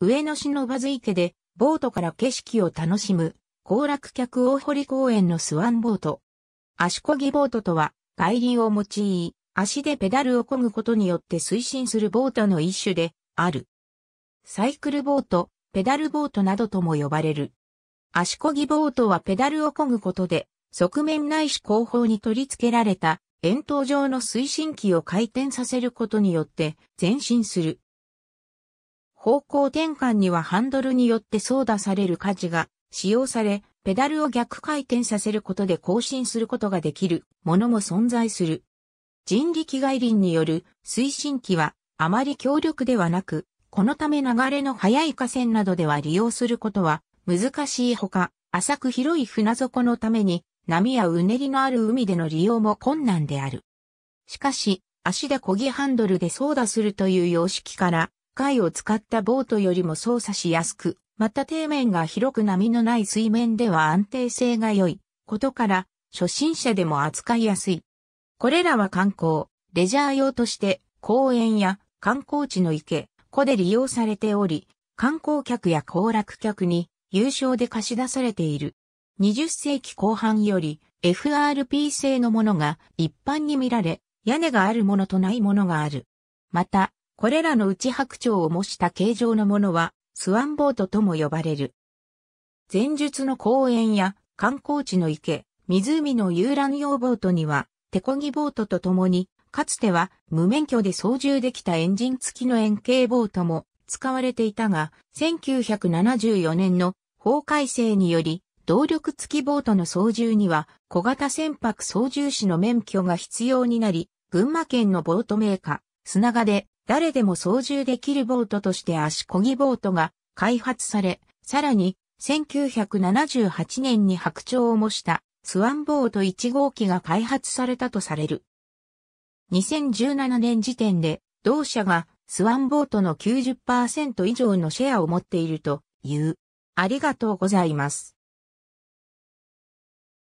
上野市のバズ池で、ボートから景色を楽しむ、行楽客大堀公園のスワンボート。足こぎボートとは、外輪を用い、足でペダルを漕ぐことによって推進するボートの一種で、ある。サイクルボート、ペダルボートなどとも呼ばれる。足こぎボートはペダルを漕ぐことで、側面ないし後方に取り付けられた、円筒状の推進機を回転させることによって前進する。方向転換にはハンドルによって操舵される舵が使用され、ペダルを逆回転させることで更新することができるものも存在する。人力外輪による推進機はあまり強力ではなく、このため流れの速い河川などでは利用することは難しいほか、浅く広い船底のために波やうねりのある海での利用も困難である。しかし、足で漕ぎハンドルで操舵するという様式から、貝を使ったボートよりも操作しやすく、また底面が広く波のない水面では安定性が良いことから、初心者でも扱いやすい。これらは観光、レジャー用として公園や観光地の池、湖で利用されており、観光客や行楽客に優勝で貸し出されている。20世紀後半より FRP 製のものが一般に見られ、屋根があるものとないものがある。また、これらの内白鳥を模した形状のものは、スワンボートとも呼ばれる。前述の公園や観光地の池、湖の遊覧用ボートには、手漕ぎボートと共に、かつては無免許で操縦できたエンジン付きの円形ボートも使われていたが、1974年の法改正により、動力付きボートの操縦には小型船舶操縦士の免許が必要になり、群馬県のボートメーカー、砂賀で誰でも操縦できるボートとして足漕ぎボートが開発され、さらに1978年に白鳥を模したスワンボート1号機が開発されたとされる。2017年時点で同社がスワンボートの90%以上のシェアを持っているという。ありがとうございます。